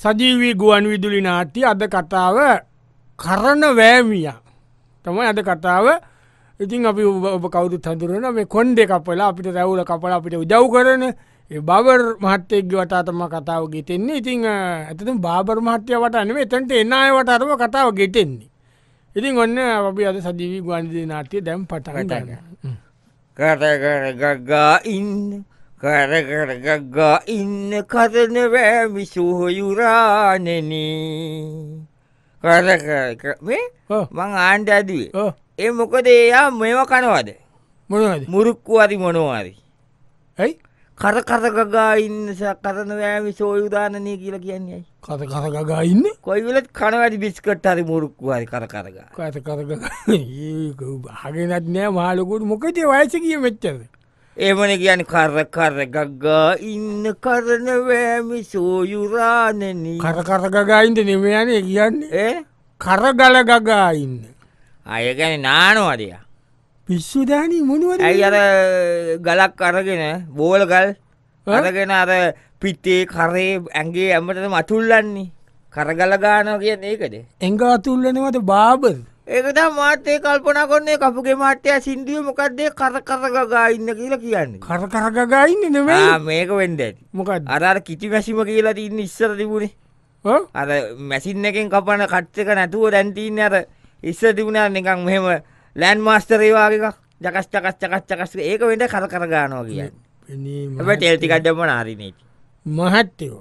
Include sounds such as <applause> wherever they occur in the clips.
සජීවී ගුවන් විදුලි නාට්‍ය අද කතාව කරන වෑමිය තමයි අද කතාව ඉතින් අපි ඔබ කවුදු හඳුරන මේ කොන්්ඩ කපලා අපිට රැවුල කපල අපිට උදව් කරන බවර් මහත්තයෙක්ග වටාතම කතාව ගෙතෙන්නේ ඉතිං ඇතතු බාබර් මහත්‍යය වටන එතැන්ට එන්නය වටරම කතාව ගෙතෙන්නේ ඉතින් ඔන්න අපි අද සජීවී ගුවන්දිනාටය දැම් පටකට කරගගගා ඉන්න කරකරගගා ඉන්න කරන වෑමි සුහයුරානෙනී කරකර මේ මං ආණ්ඩ ඇදුවේ ඒ මොකද එයා මෙම කනවද මොනද මුරුක්කු අරි මොනවාරි ඇයි කරකරගගා ඉන්න කරන වෑමි සෝයුදානනය කියලා කියන්නේයි කත කරගගා ඉන්න කොයි වෙලත් කනවැඩි බිස්කට් හරි මුරුක්වාරි කරකරග කත කරග හගෙනත් නෑ මාලකුට මොකදේ වයස කිය මෙච්චද ඒමන කියන කර කර ගග්ගා ඉන්න කරන වෑමි සෝයුරානන කර කර ගගයින්ද නෙමයන කියන්න ඒ කර ගල ගගා ඉන්න අයගැන නානවදය පිස්සුදාන මුුව ඇයි අර ගලක් අරගෙන බෝල ගල් අරගෙන අර පිත්තේ කරේ ඇගේ ඇමටම අතුල්ලන්නේ කරගල ගානෝ කියන්න ඒකද එංග අතුල්ලනවට බාබද ඒකද මාතේ කල්පනා කරන්නේ කපුගේ මාත්‍යය සිින්දිය මොකක්දේ කරකරගගා ඉන්න කියලා කියන්න කරකරගගා ඉන්න නෙම මේක වෙන්ඩ මොක අරර කිටි වැසිම කියලා ඉන්න ඉස්සර තිබුණේ අර මැසින් එකෙන් කපන කට්ටක නැතුව දැන්තින්න අර ඉස්ස තිබුණා නිකං මෙහෙම ලෑන් මාස්තරේවාගේක ජකස්චකස්චකස්චකස් ඒක වෙන්ට කරකරගානවා කියන්න ටෙල්තිකට්ඩම නාරිනේට මහත්තයෝ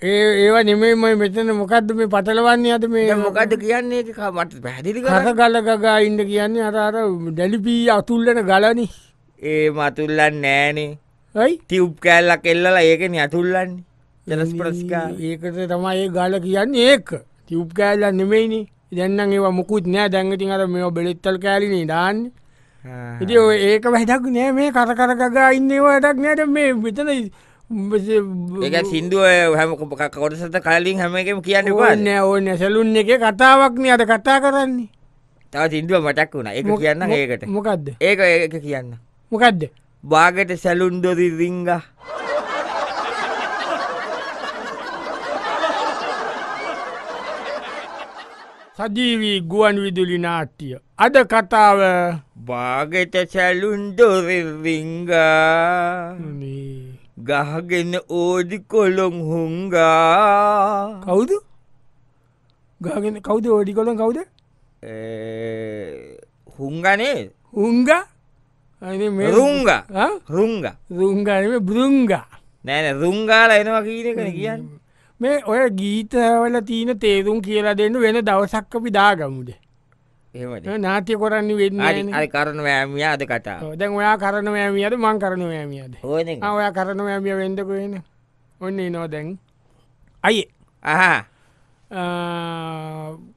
ඒ ඒවා නෙමේ ම මෙතන මොකක්ද මේ පටලවන්නේ අද මේ මොකද කියන්නේ මට පැදිලි කර ගලගගා ඉන්න කියන්නේ අරාර දැලිපී අතුල්ලන ගලනි ඒ මතුල්ලන් නෑනේ යි ටියව් කෑල්ලක් එල්ලලා ඒකෙන අතුල්ලන්නේ ජනස් ප්‍රස්කා ඒකට තමයි ඒ ගල කියන්න ඒක ටියව් කෑල්ල නෙමෙයිනි දැන්නම් ඒවා මුකුත් නෑ දැන්ගති අර මේ බෙලෙත්තල් කෑලිනේ දාන්න ඉති ඒක වැදක් නෑ මේ කරකරගගා ඉන්නවා වැඩක් නෑට මේ විතනයි ඒක සිින්දුව හැම කොටසත කලින් හැමකම කියන්න නෑ ඕන සැලුන් එක කතාවක්න අද කතා කරන්නේ තව සිින්දුව මටක් වුණ එක කියන්න ඒකට මොකක්ද ඒක ඒක කියන්න මොකක්ද බාගට සැලුන්දොදි රිංග සජීවී ගුවන් විදුලි නාට්ටිය අද කතාව බාගට සැලුන්දොරි රිංග ගහගෙන ඕදි කොළොන් හුංගා කවුද ගාගෙන කවුද ඕඩි කොළොන් කවුද හුංගනේ හුංග රුංග රුංග රුංගනම බරුංග නෑන රුංගාල එනවා කියීනකන කියන්න මේ ඔය ගීතවල තියන තේරුම් කියලා දෙන්න වෙන දවසක්ක පිදාගමුදේ නාති කොරන්න වෙන්න අරි කරන ෑමිය අද කතා දැන් ඔයා කරන ෑමියද මං කරන ෑමියද ඔයා කරන ෑමිය වෙන්ඩක වෙන ඔන්න නෝ දැන් අයි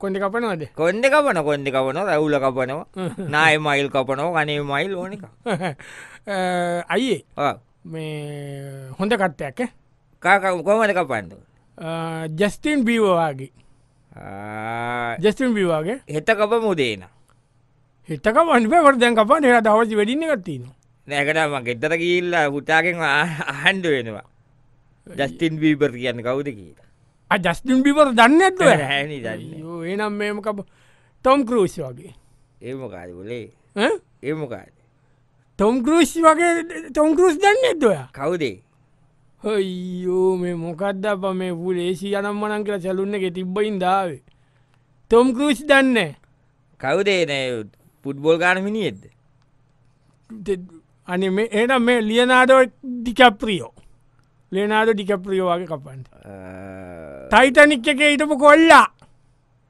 කොඩ කපනවද කොන්ඩ කපන කොන්ඩ කපන රැවුල කපනවා <laughs> නාය මයිල් කපනෝ ගනේ මයිල් ඕනක <laughs> අයියේ මේ හොඳ කට්ටයක්ක කාකකොමට කපන්ඩ ජස්තින් බීවවාගේ ජස්ටම් බිවාගේ හෙත කප මුදේන හෙත්තක වන්පකොට දැන් කපා නිට දවසි වැඩින්න ගත්තිනවා නෑකටම ගෙත්තර කියල්ල පුතාගෙන් අහන්ඩ වෙනවා ජස්ටින් බීබර් කියන්න කවුද කියලා ජස්ටින් බිබර් දන්න ඇත්ව ඒනම් මේම කප ටොම් කරෂ වගේ ඒමකාද බොලේ ඒමකාද ටොම් කරෂ වගේ ටොම් කරෂ දන්න ඇත්වය කවුදේ හොයියෝ මේ මොකක්ද අප මේ පුලේසි අනම් මනන් කියලා සැලුන්න එක තිබ්බයින් දාවේ තොම් කෘෂ් දන්න කවුදේ නෑ පුඩ්බෝල් ගාන මිනිියෙද්ද අනි මේ එනම් මේ ලියනාඩෝ ඩිකප්‍රියෝ ලේනාඩ ඩිකප්‍රියෝ වගේ කපන්ට ටයිටනික් එක හිටපු කොල්ලා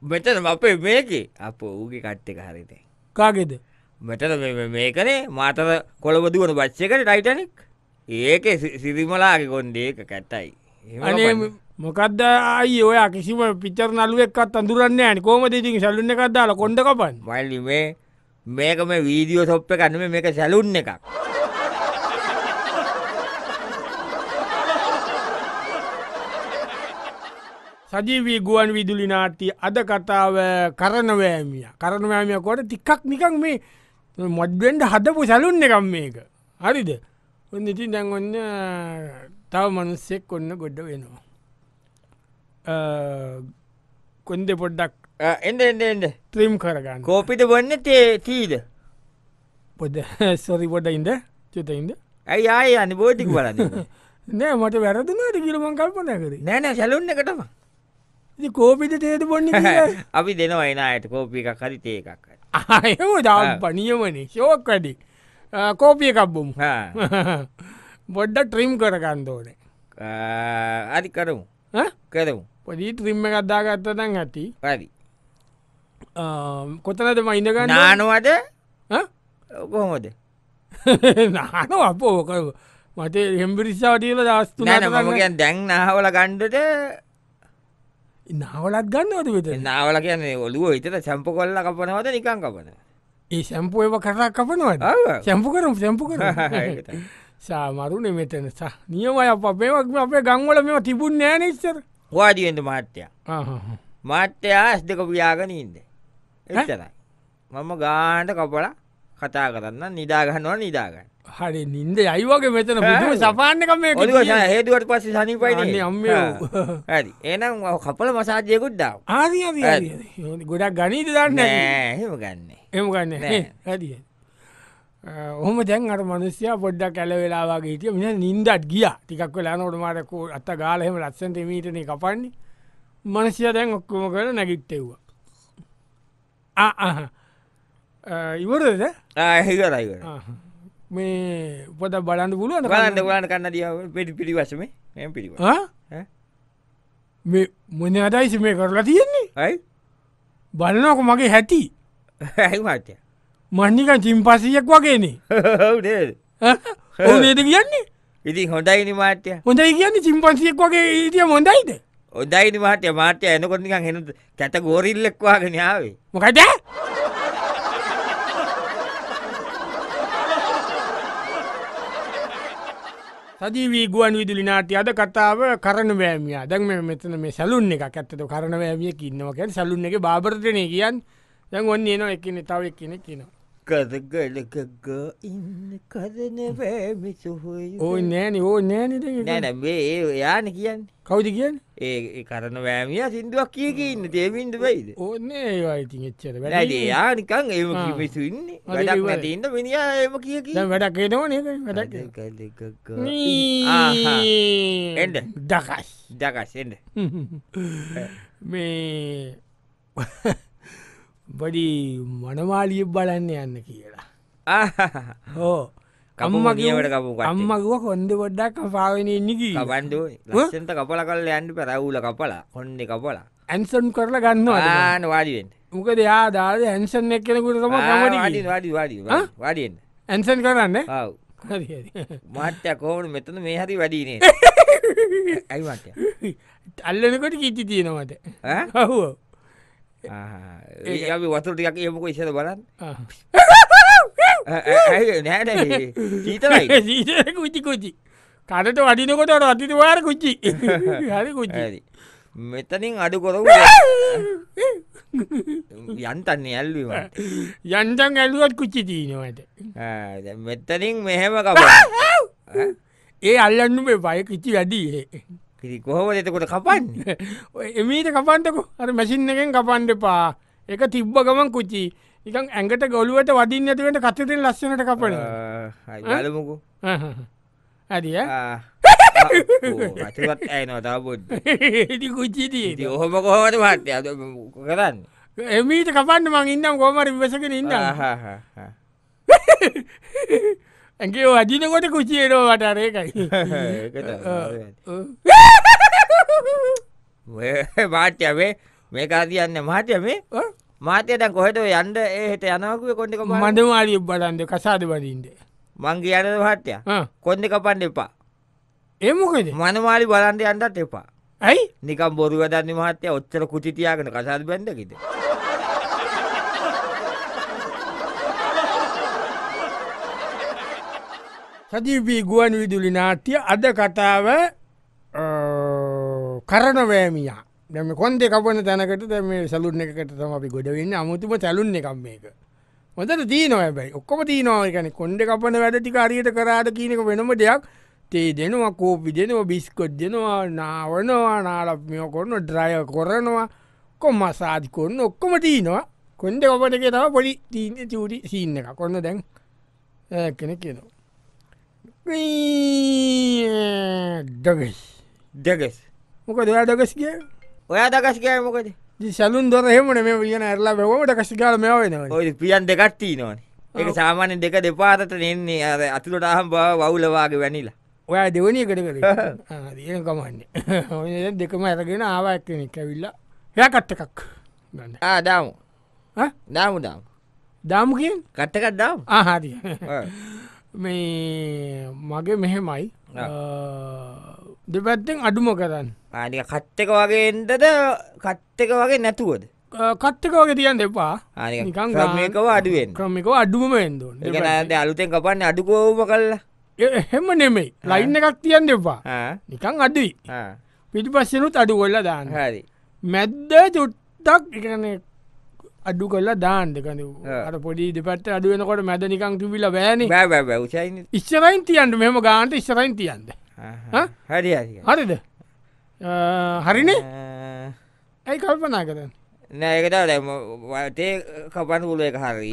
මෙතන අපේ මේක අප ඌගේ කට්ටෙක හරිත කාගෙද මෙතන මේකනේ මාතර කොළබ දුවන බච්චකට ටයිටනික් ඒක සිරිමලාගේ කොන්්ඩේක කැට්ටයි මොකක්ද අයි ඔය කිසිම පිචර නලුවක්ත් අඳුරන්න න කෝම ඉතින් සැලුන්න එකක් දාලා කොඩ කපන් මල්ලිමේ මේකම වීඩියෝ සොප්ප කනම මේක සැලුන්න එකක් සජීවී ගුවන් විදුලි නාට්‍ය අද කතාව කරනවෑමිය කරනවෑමිය කොට තික්කක් නිකක් මේ මොඩ්වෙන්ඩ හදපු සැලුන්න එකම් මේක හරිද ඔන්න ඉතින් දැන් ඔන්න තව මනුස්සෙක් ඔන්න ගොඩ වෙනවා කොන්ද පොඩ්ඩක් එඩ එඩ ත්‍රීම් කරගන්න කෝපිට වන්න තීද පොද සොරි පොඩ <laughs> ඉන්ද චතයින්ද ඇයි ආය අනි බෝටික් වල නෑ මට වැරදනට කිරමන් කල්පන කර නෑන සැලුන්න එකටම කෝපිට තේද බොන්න <laughs> අපි දෙනවා එනයට කෝපි එකක් හරි තේකක් ආය දාම් පනියමනේ ශෝක් වැඩි කෝපිය කක්්බුම් බොඩ්ඩ ට්‍රීම් කරගන්න ඕනේ අරි කරමු කරමු පොඩි ට්‍රිම්ම කද්දා ගත්තතන් ඇති රි කොතනද මයිඳග නානවද කොහොමද නාන අපෝ කර මතේ හෙම්බිරිස්සාටියල දස්තු නමකන් දැන් නාවල ගණ්ඩට නාවලත් ගන්නවද වෙත නාවල කියන්නේ ඔලුව හිතට සැම්ප කොල්ල කපනවද නිකං කපනවා ඒ සැම්පු ඒව කරා කපනවද සැම්පු කරම් සැම්පු කර සාමරුනේ මෙතන සහ නියමය අප මේවක් අපේ ගංවල මෙම තිබුන් නෑනිස්සර වාඩියෙන්ද මාත්‍යය මාත්‍යයා ඇස් දෙක පියාගෙන ඉන්ද එතරයි මම ගාන්ට කපලා කතා කරන්න නිදා ගන්නවා නිදා ගන්න. හරි නින්ද යයි වගේ මෙතන බුදුම සපාන්නක මේ ඔලිව හේතුවට පස්සේ සනීපයිනේ. අම්මෝ. හරි. එහෙනම් කපල මසාජයකුත් දාමු. හරි හරි හරි. ගොඩක් ගණීද දාන්නේ නෑ. එහෙම ගන්නෑ. එහෙම ගන්නෑ. නේ. හරි. ඔහොම දැන් අර මනුස්්‍යය පොඩ්ඩක් ඇල වෙලාවාගේ හිටිය මෙ නින්දත් ගිය ටිකක් වෙලා නොටමාට අත්ත ගාලහෙම ලස්සන්ට මීටනේ කපන්නේ මනසිය දැන් ඔක්කොම කර නැගිට්ටෙව්වා. ආහ. ඉවරද ඇහිකර අයිවර මේ පොත බලන්න පුළුවන් බලන්න ගලන්න කන්න දිය පෙඩි පිරිිවසම එම පිරි මේ මොන අදයිසි මේ කරලා තියෙන්නේ ඇයි බලනකො මගේ හැටි ඇමත්ය මන්නිකන් චිම්පසියක් වගේනේ ඕනේද කියන්නේ ඉති හොඳයිනි මාට්‍යය හොඳයි කියන්නේ චිම්පන්සියෙක් වගේ ඉතිය මොඳයිද ඔදයිනි මාට්‍ය මාට්‍ය එනකොටනිකන් හෙන කැත ගෝරිල්ලෙක්වාගෙන ාවේ මොකටෑ සජීවී ගුවන් විදුලි නාට්‍ය අද කතාව කරනවෑමියා දැන් මෙතන මේ සැලුන් එකක් ඇත්තට කරනවෑමිය කින්නවකැන් සැලුන් එක බාර්තනය කියන් දැන් ඔන්න එනවා එකන තව එක්කෙනෙක් කියනවා කරගලකග ඉන්න කරන පෑමිසුහයි ඕයි නෑන ඕ නෑනට නැනබේ ඒ යාන කියන්න කවුද කියන්න ඒ කරන වෑමිය සිින්දුවක් කියක ඉන්න තේමින්ද වෙයිද ඕන්න ඒවායිති එච්චර වැඩේ යානිකං ඒම කිමිසුන්නේ වැඩක් ඇතින්ද මිනිා ඒම කිය වැඩක් එනවන වැඩක් එඩ දකස් දකස් එඩ මේ බඩි මනමාලිය බලන්න යන්න කියලා හෝ කම්ම කියවට කපු අම්මකුව කොන්ද පොඩ්ඩක් පාවෙනන්නකි බන්ඩ ලස්සට කපල කල්ල ඇන්ඩ පැරවුල කපලා කොන්්ඩ කපලා ඇන්සන් කරලා ගන්නවා වාඩිුවෙන් මොකද යා දාද ඇන්සන් එක් කෙනකුට තම වාඩි වාඩි වාඩි වාඩියෙන් ඇන්සන් කරන්න හව් මට්‍ය කෝන මෙතන මේ හරි වැඩීනේ <laughs> ඇයිමට අල්ලනකොට කිච්චි තියෙනවට හුවෝ <laughs> ඒ වතුර ටිකක් යමක ඉසද බලන්න <laughs> නෑ ජීතයි කුචි කුචි කඩට වඩිනකොට අතිතුවාර කුච්චි <laughs> හරි කුච්චි මෙතනින් අඩු කොරව යන්තන්නේ ඇල්ලුව යන්තන් ඇල්ලුවත් කුච්චි දීනවට මෙතනින් මෙහෙම කබ ඒ අල්ලන්නු බය කිචි වැඩී කිරි කොහොමද එතකොට කපන්නේ <laughs> එමීට කපන්ටකු අර මැසින් එකෙන් කපන්ඩ පා එක තිබ්බ ගමන් කුචි එකන් ඇඟට ගොලුවට වදින්න ඇතිවට කතතිෙන් ලස්සනට කපන ලමුකු ඇදිය ඇනතාබොඩ්ඩ කුචිට ඔහොම කොහට පත්ය අද කරන්න එමීට කපන්න මං ඉන්නම් ගෝමර විවසකෙන ඉන්න ඇගේ වදිනකොට කුචියරෝ වටරයකයි මාට්‍යවේ මේකා තියන්න මාට්‍යමේ මාතයට කොහෙට යන්ඩ ඒට යනකුව කොඩික මඳ මාලිය බලන්ද කසාද වලින්ද මංගේ අනද හට්ටය කොන්ඩ කපන්න එපා එමකද මනමාලි බලන්ද යන්ටත් එපා ඇයි නිකම් බොරුවදන්න මහත්‍ය ඔච්චර කුටිතියාගෙන කසාද බැඳකිද. සජීවී ගුවන් විදුලි නාට්‍ය අද කතාව කරනවෑමියා දැම කොන්ද කපන තැනකට දැම සැලුන් එකට තම අපි ගොඩවෙන්න අමුතුම සැලුන් එකම් මේක මොදට දීනො හැබැයි ඔක්කොම තිීනවාකන කොන්ඩ කපන වැඩ ටික අරියට කරාට කියනක වෙනම දෙයක් තේ දෙනවා කෝපි දෙනවා බිස්කොට් දෙනවා නාවනවා නාලක්මියෝ කොන්න ඩ්‍රය කොරනවා කොම් මසාධ කොන්න ඔක්කොම තිීනවා කොන්ඩ ඔපනක තම පොලි තිීන චූටි සිීන්න එක කොන්න දැන් කෙනෙක් කියනවා දගස් දගස් මොක දයා දගස් කිය ඔයා දකස් කිය මොකද සලුන් දොර හෙමන මේ වියන ඇරලා බැවට කසිකාල මෙවන ඔයි පියන් දෙකට්ටී නොන එක සාමාන්‍ය දෙක දෙපාතට නෙන්නේ අර අතුළට අහම් බව වවුලවාගේ වැනිලා ඔයා දෙවනිය කඩ කර කමන්නේ <laughs> දෙකම ඇරගෙන ආවාක්කෙනෙක් ඇවිල්ලා එයා කට්ට එකක් ගන්න දාමු දාමු දාම් දාමුකින් කට්ටකත් දාම් ආහාරිය මේ මගේ මෙහෙමයි දෙපැත්තෙන් අඩුම කරන්න ආනික කට්ටක වගේන්ටද කට්ටක වගේ නැතුවද කට්ටක වගේ තියන් දෙපා ක්‍රමිකව අඩුවෙන් ක්‍රමිකව අඩුම ෙන්ද අලුතෙන් කපන්න අඩුකෝම කල්ලා එහෙම නෙමෙයි ලයින්න එකක් තියන් දෙපා නිකං අඩුයි පිටි පස්සනුත් අඩු කොල්ල දාන්න හරි මැද්ද චුට්ටක් එකන අඩු කරලා දාන්දකන අර පොඩි දෙපට අඩුවනකොට මැද නිකං තිබිල බෑන ැවසයි ඉස්සරයින් තියන්ට මෙම ගාන්ට ඉස්සරයින් තියන්ද හරි හරිද හරිනේ ඇයි කල්පනා කරන්න නෑකට දැම වටේ කපන් පුල එක හරි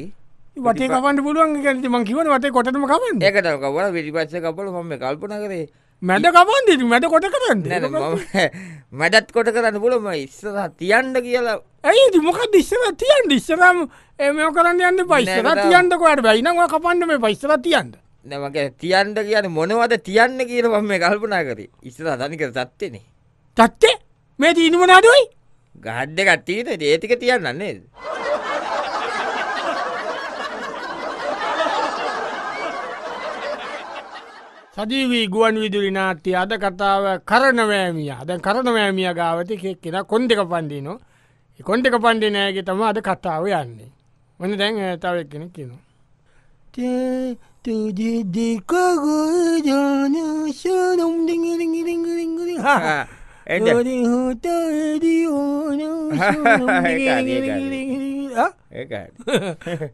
වටේ කපන්න පුළුවන් ගැ මං කිවන වටේ කොටම කමන් එකතකවල පිටිපස්ස කපල හොම කල්පන කරේ මැද ගමන් දෙ මැද කොට කරන්න <laughs> මැඩත් කොට කරන්න පුලම ඉස්සර තියන්ඩ කියලා ඇයි දිමොකක් ඉස්සර තියන් ඉස්සරම් එමෝ කරන්න යන්න පයිස්සර තියන්ටකොට බයිනවා කපන්න මේ පයිස්සර තියන්ට නමගේ තියන්ට කියන මොනවද තියන්න කියන පම මේ කල්පනා කර ඉස්සර ධනිකර තත්වෙනේ තත්තේ මේ දීනම නඩුවයි ගහඩ්ඩ කට්ටීන ඒතික තියන්නන්නේ. සජීවී ගුවන් විදුලි නාට්‍ය අද කතාව කරනවෑමිය දැන් කරනවෑමිය ගාවති කෙක් කියෙන කොන්්ඩික පන්ඩිනෝ කොන්්ඩික පන්ඩි නෑගේ තම අද කතාව යන්නේ වන දැන් ඇතාව කෙන කියනවා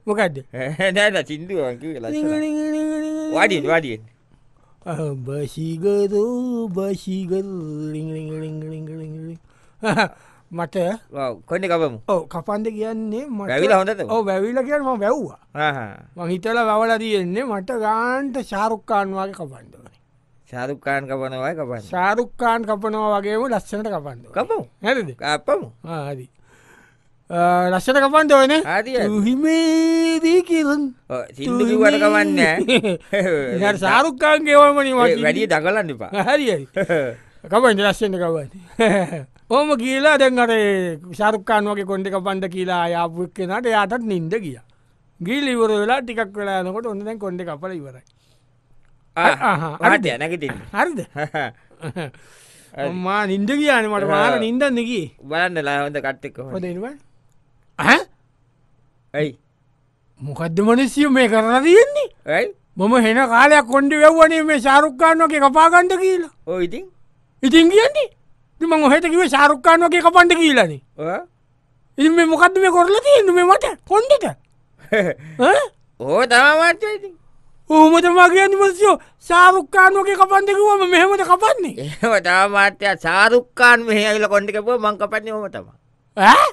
මොකක්ද හැදා සිින්දුව වඩින් වඩියෙන් බසිගරු ah, බසිගල් මට කොන්න කපමු ඕ කපන්ද කියන්නේ මැවිල හොඳ ඕ වැැවිල කියන්න වැැව්වා මහිතල වවල තියෙන්නේ මට ගාන්ට ශාරුක්කාන්වාගේ කපන්ඩ ශාරුක්කාන් කපනවයි කපන් ශාරුක්කාන් කපනවා වගේම ලස්සනට කපන්ඩ කපු හැද අපමු ආදී ලස්සට කපන්ට ඕන හිමේදී කියරන් සිදුවට කවන්න <laughs> සාරුක්කාන් ගෙවල්මනි වැඩිය දකලන්න එපා <laughs> හරියි <laughs> කපන්ට ලස්සට කවන්න ඕම කියලා දැන් අර සාරුක්කාන් වගේ කොන්ඩ කපන්ඩ කියලා යාපුක් කෙනට යාටත් නින්ද කිය ගිල් ඉවර වෙලා ටිකක් වෙලානකොට ඔන්න දැන් කොන්ඩ කපල ඉවරයි හරි දැනගට හරිද මා නින්ද කියන මට මාර නින්දන්නකි බලන්න ලාහොඳ කට්ටෙක් හොදවා ඇයි මොකක්ද මනසිය මේ කරලා තියෙන්නේ ඇයි මම හෙන කාලයක් කොන්ඩි වැව්වනේ මේ ශාරුක්කාන්නක කපාගන්ඩ කියලා ඕ ඉතින් ඉතින් කියන්නේ මං ඔහෙට කිව ශාරුක්කාන්නක කපන්ඩ කියලනේ ඉ මේ මොකක්ද මේ කොරලා තියෙන මේ මට කොන්්ඩට ඕ <laughs> තමාමාට ඉතින් ඌමතමා කියන්න මසියෝ සාරුක්කානෝක කපන්දකුවම මෙහෙමට කපන්නේ ඒවතාමාත්‍යය සාරුක්කාන් මෙහ ඇල්ල කොන්ඩිකපුුව මං කපන්නේ ඕමතම ඇ?